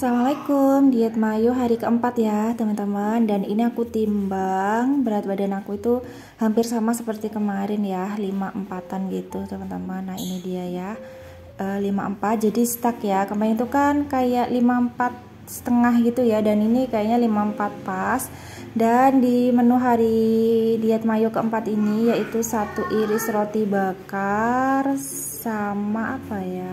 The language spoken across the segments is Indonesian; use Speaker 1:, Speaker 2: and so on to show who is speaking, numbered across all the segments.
Speaker 1: Assalamualaikum, diet mayo hari keempat ya teman-teman Dan ini aku timbang, berat badan aku itu hampir sama seperti kemarin ya 54an gitu teman-teman Nah ini dia ya e, eh, 54, jadi stuck ya Kemarin itu kan kayak 54 setengah gitu ya Dan ini kayaknya 54 pas Dan di menu hari diet mayo keempat ini Yaitu satu iris roti bakar Sama apa ya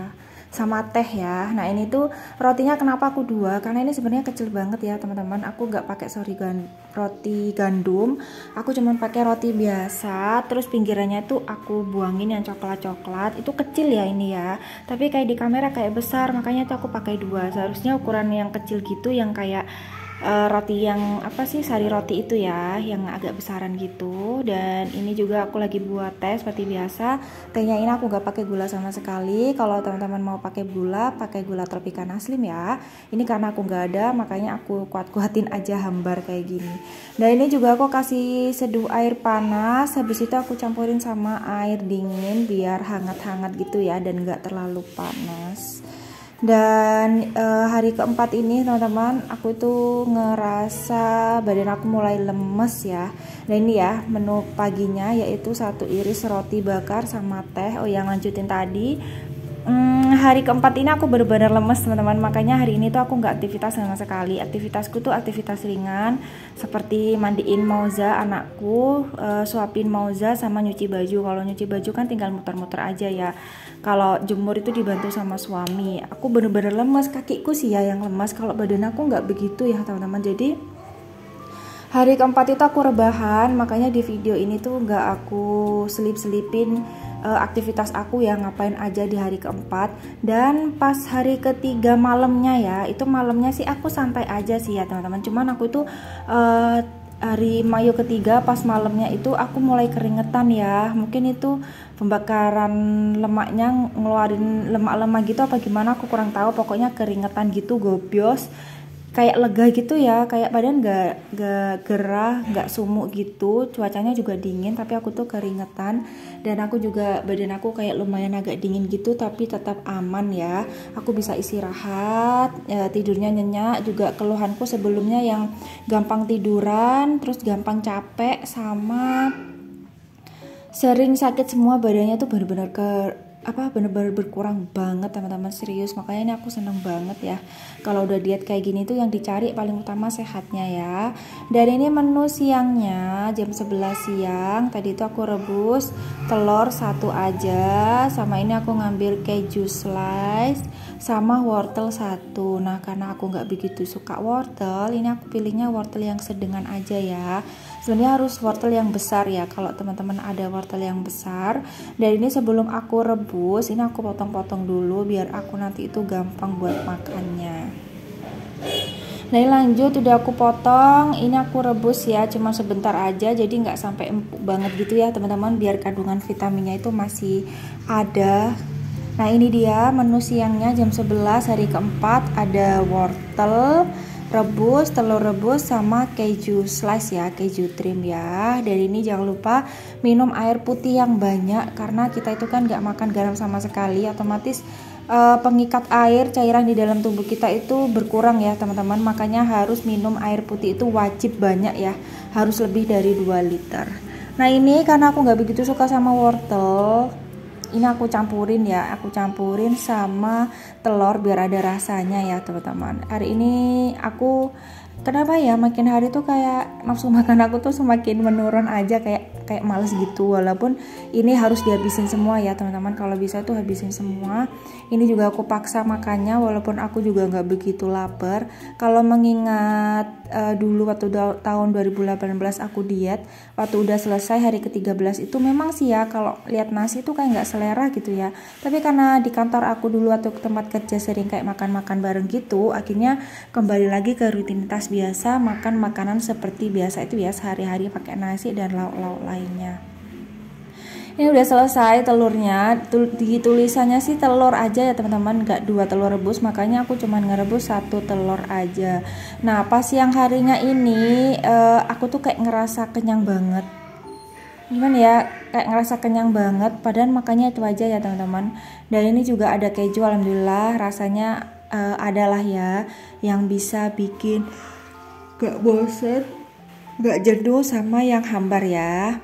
Speaker 1: sama teh ya nah ini tuh rotinya kenapa aku dua karena ini sebenarnya kecil banget ya teman-teman aku nggak pakai sorry gan roti gandum aku cuman pakai roti biasa terus pinggirannya tuh aku buangin yang coklat-coklat itu kecil ya ini ya tapi kayak di kamera kayak besar makanya tuh aku pakai dua seharusnya ukuran yang kecil gitu yang kayak uh, roti yang apa sih sari roti itu ya yang agak besaran gitu dan ini juga aku lagi buat teh seperti biasa tehnya ini aku gak pakai gula sama sekali kalau teman-teman mau pakai gula pakai gula tropikan aslim ya ini karena aku gak ada makanya aku kuat-kuatin aja hambar kayak gini dan ini juga aku kasih seduh air panas habis itu aku campurin sama air dingin biar hangat-hangat gitu ya dan gak terlalu panas dan e, hari keempat ini teman-teman aku itu ngerasa badan aku mulai lemes ya nah ini ya menu paginya yaitu satu iris roti bakar sama teh oh yang lanjutin tadi hmm, hari keempat ini aku benar-benar lemes teman-teman makanya hari ini tuh aku nggak aktivitas sama sekali aktivitasku tuh aktivitas ringan seperti mandiin Mauza anakku uh, suapin Mauza sama nyuci baju kalau nyuci baju kan tinggal muter-muter aja ya kalau jemur itu dibantu sama suami aku benar-benar lemes kakiku sih ya yang lemes kalau badan aku nggak begitu ya teman-teman jadi Hari keempat itu aku rebahan, makanya di video ini tuh nggak aku selip-selipin uh, aktivitas aku ya ngapain aja di hari keempat dan pas hari ketiga malamnya ya itu malamnya sih aku santai aja sih ya teman-teman cuman aku itu uh, hari mayo ketiga pas malamnya itu aku mulai keringetan ya mungkin itu pembakaran lemaknya ngeluarin lemak-lemak gitu apa gimana aku kurang tahu pokoknya keringetan gitu gobios kayak lega gitu ya kayak badan gak, gak gerah gak sumuk gitu cuacanya juga dingin tapi aku tuh keringetan dan aku juga badan aku kayak lumayan agak dingin gitu tapi tetap aman ya aku bisa istirahat ya, tidurnya nyenyak juga keluhanku sebelumnya yang gampang tiduran terus gampang capek sama sering sakit semua badannya tuh benar-benar ke apa bener-bener berkurang banget teman-teman serius makanya ini aku seneng banget ya kalau udah diet kayak gini tuh yang dicari paling utama sehatnya ya dan ini menu siangnya jam 11 siang tadi itu aku rebus telur satu aja sama ini aku ngambil keju slice sama wortel satu nah karena aku nggak begitu suka wortel ini aku pilihnya wortel yang sedengan aja ya sebenarnya harus wortel yang besar ya kalau teman-teman ada wortel yang besar dan ini sebelum aku rebus ini aku potong-potong dulu biar aku nanti itu gampang buat makannya Nah ini lanjut udah aku potong ini aku rebus ya cuma sebentar aja jadi nggak sampai empuk banget gitu ya teman-teman biar kandungan vitaminnya itu masih ada Nah ini dia menu siangnya jam 11 hari keempat ada wortel rebus, telur rebus sama keju slice ya, keju trim ya. Dan ini jangan lupa minum air putih yang banyak karena kita itu kan nggak makan garam sama sekali, otomatis uh, pengikat air cairan di dalam tubuh kita itu berkurang ya teman-teman. Makanya harus minum air putih itu wajib banyak ya, harus lebih dari 2 liter. Nah ini karena aku nggak begitu suka sama wortel, ini aku campurin ya aku campurin sama telur biar ada rasanya ya teman-teman hari ini aku kenapa ya makin hari tuh kayak nafsu makan aku tuh semakin menurun aja kayak kayak males gitu walaupun ini harus dihabisin semua ya teman-teman kalau bisa tuh habisin semua ini juga aku paksa makannya walaupun aku juga nggak begitu lapar kalau mengingat uh, dulu waktu da- tahun 2018 aku diet waktu udah selesai hari ke-13 itu memang sih ya kalau lihat nasi tuh kayak nggak selera gitu ya tapi karena di kantor aku dulu atau ke tempat kerja sering kayak makan-makan bareng gitu akhirnya kembali lagi ke rutinitas biasa makan makanan seperti biasa itu ya sehari-hari pakai nasi dan lauk-lauk lain lainnya ini udah selesai telurnya di tulisannya sih telur aja ya teman-teman gak dua telur rebus makanya aku cuman ngerebus satu telur aja nah pas siang harinya ini uh, aku tuh kayak ngerasa kenyang banget gimana ya kayak ngerasa kenyang banget padahal makanya itu aja ya teman-teman dan ini juga ada keju alhamdulillah rasanya uh, adalah ya yang bisa bikin gak bosen gak jenuh sama yang hambar ya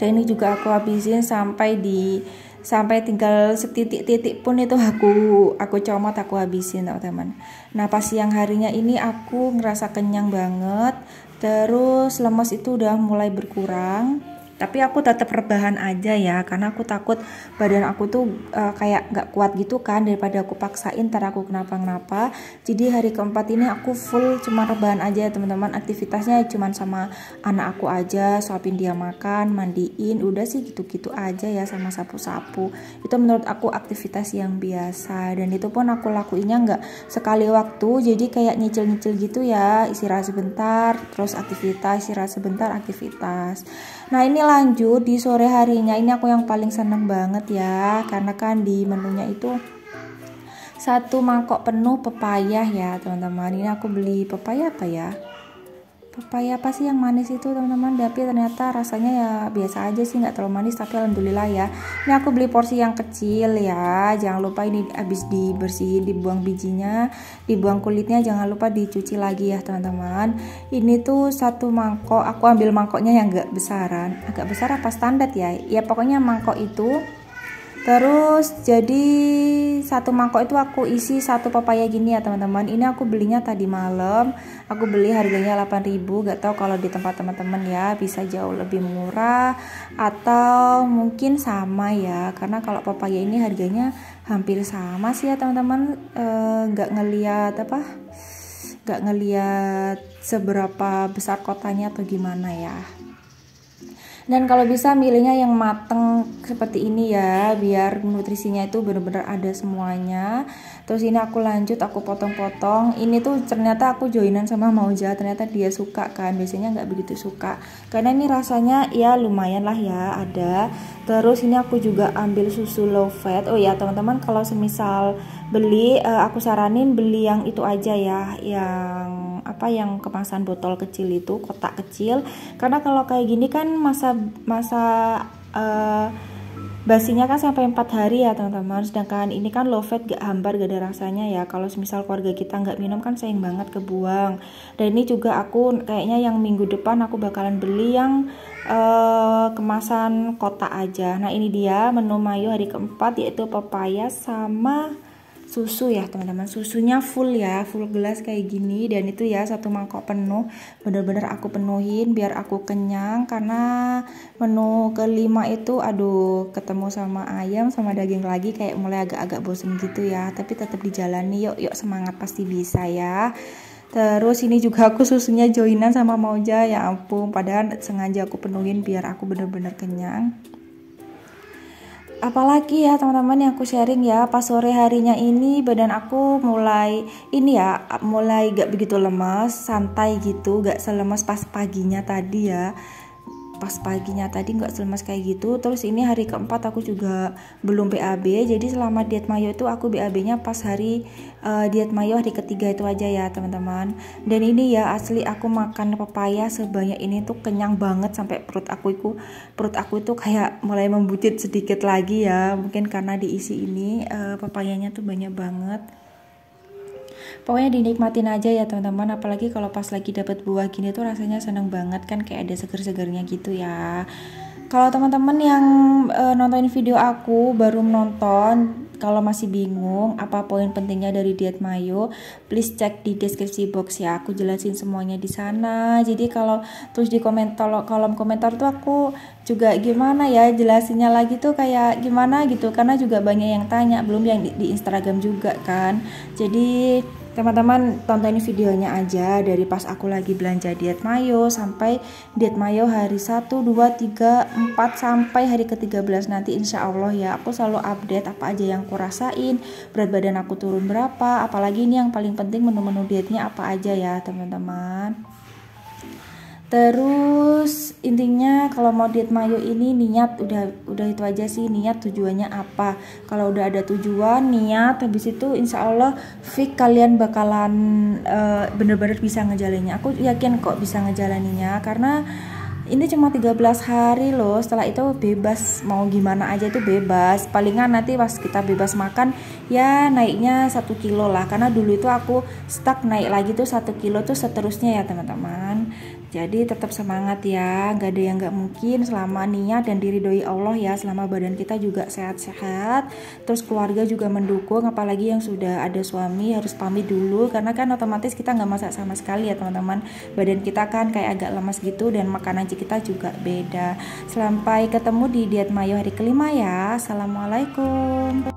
Speaker 1: Dan ini juga aku habisin sampai di sampai tinggal setitik-titik pun itu aku aku comot aku habisin teman-teman. Nah pas siang harinya ini aku ngerasa kenyang banget, terus lemas itu udah mulai berkurang tapi aku tetap rebahan aja ya karena aku takut badan aku tuh uh, kayak nggak kuat gitu kan daripada aku paksain ntar aku kenapa-kenapa jadi hari keempat ini aku full cuma rebahan aja ya teman-teman aktivitasnya cuma sama anak aku aja suapin dia makan mandiin udah sih gitu-gitu aja ya sama sapu-sapu itu menurut aku aktivitas yang biasa dan itu pun aku lakuinnya nggak sekali waktu jadi kayak nyicil-nyicil gitu ya istirahat sebentar terus aktivitas istirahat sebentar aktivitas nah ini lanjut di sore harinya ini aku yang paling seneng banget ya karena kan di menunya itu satu mangkok penuh pepaya ya teman-teman ini aku beli pepaya apa ya pepaya apa sih yang manis itu teman-teman tapi ternyata rasanya ya biasa aja sih nggak terlalu manis tapi alhamdulillah ya ini aku beli porsi yang kecil ya jangan lupa ini habis dibersihin dibuang bijinya dibuang kulitnya jangan lupa dicuci lagi ya teman-teman ini tuh satu mangkok aku ambil mangkoknya yang gak besaran agak besar apa standar ya ya pokoknya mangkok itu Terus jadi satu mangkok itu aku isi satu pepaya gini ya teman-teman. Ini aku belinya tadi malam. Aku beli harganya 8.000, gak tau kalau di tempat teman-teman ya bisa jauh lebih murah atau mungkin sama ya. Karena kalau pepaya ini harganya hampir sama sih ya teman-teman. Gak eh, gak ngeliat apa? Gak ngeliat seberapa besar kotanya atau gimana ya dan kalau bisa milihnya yang mateng seperti ini ya biar nutrisinya itu benar-benar ada semuanya terus ini aku lanjut aku potong-potong ini tuh ternyata aku joinan sama Mauja ternyata dia suka kan biasanya nggak begitu suka karena ini rasanya ya lumayan lah ya ada terus ini aku juga ambil susu low fat oh ya teman-teman kalau semisal beli eh, aku saranin beli yang itu aja ya yang apa yang kemasan botol kecil itu kotak kecil karena kalau kayak gini kan masa masa uh, basinya kan sampai empat hari ya teman-teman sedangkan ini kan low fat gak hambar gak ada rasanya ya kalau misal keluarga kita nggak minum kan sayang banget kebuang dan ini juga aku kayaknya yang minggu depan aku bakalan beli yang uh, kemasan kotak aja nah ini dia menu mayo hari keempat yaitu pepaya sama susu ya teman-teman susunya full ya full gelas kayak gini dan itu ya satu mangkok penuh bener-bener aku penuhin biar aku kenyang karena menu kelima itu aduh ketemu sama ayam sama daging lagi kayak mulai agak-agak bosen gitu ya tapi tetap dijalani yuk yuk semangat pasti bisa ya Terus ini juga aku susunya joinan sama Mauja ya ampun padahal sengaja aku penuhin biar aku bener-bener kenyang apalagi ya teman-teman yang aku sharing ya pas sore harinya ini badan aku mulai ini ya mulai gak begitu lemas santai gitu gak selemas pas paginya tadi ya pas paginya tadi nggak selemas kayak gitu terus ini hari keempat aku juga belum BAB jadi selama diet mayo itu aku BAB nya pas hari uh, diet mayo hari ketiga itu aja ya teman-teman dan ini ya asli aku makan pepaya sebanyak ini tuh kenyang banget sampai perut aku itu perut aku itu kayak mulai membucit sedikit lagi ya mungkin karena diisi ini uh, pepayanya tuh banyak banget pokoknya dinikmatin aja ya teman-teman apalagi kalau pas lagi dapat buah gini tuh rasanya seneng banget kan kayak ada seger-segernya gitu ya kalau teman-teman yang e, nontonin video aku baru menonton, kalau masih bingung apa poin pentingnya dari diet mayo, please cek di deskripsi box ya. Aku jelasin semuanya di sana. Jadi kalau terus di komentar kolom komentar tuh aku juga gimana ya jelasinnya lagi tuh kayak gimana gitu karena juga banyak yang tanya, belum yang di, di Instagram juga kan. Jadi Teman-teman tonton videonya aja dari pas aku lagi belanja diet mayo sampai diet mayo hari 1, 2, 3, 4 sampai hari ke-13 nanti insya Allah ya aku selalu update apa aja yang aku rasain, berat badan aku turun berapa, apalagi ini yang paling penting menu-menu dietnya apa aja ya teman-teman. Terus intinya kalau mau diet mayo ini niat udah udah itu aja sih niat tujuannya apa. Kalau udah ada tujuan, niat habis itu insya Allah fix kalian bakalan bener eh, bener-bener bisa ngejalaninnya. Aku yakin kok bisa ngejalaninnya karena ini cuma 13 hari loh setelah itu bebas mau gimana aja itu bebas palingan nanti pas kita bebas makan ya naiknya 1 kilo lah karena dulu itu aku stuck naik lagi tuh 1 kilo tuh seterusnya ya teman-teman jadi tetap semangat ya, nggak ada yang nggak mungkin selama niat dan diridhoi Allah ya, selama badan kita juga sehat-sehat, terus keluarga juga mendukung, apalagi yang sudah ada suami harus pamit dulu, karena kan otomatis kita nggak masak sama sekali ya teman-teman, badan kita kan kayak agak lemas gitu dan makanan kita juga beda. Sampai ketemu di diet mayo hari kelima ya, Assalamualaikum.